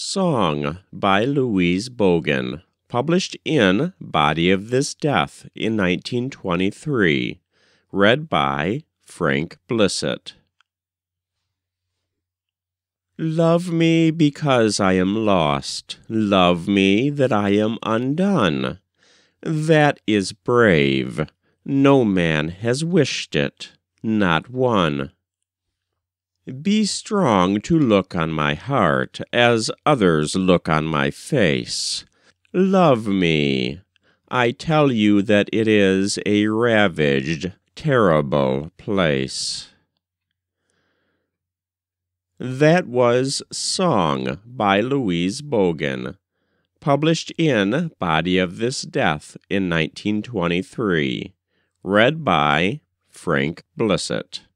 Song by Louise Bogan, published in Body of This Death in 1923, read by Frank Blissett. Love me because I am lost. Love me that I am undone. That is brave. No man has wished it, not one. Be strong to look on my heart, as others look on my face. Love me. I tell you that it is a ravaged, terrible place. That was Song by Louise Bogan, published in Body of This Death in 1923, read by Frank Blissett.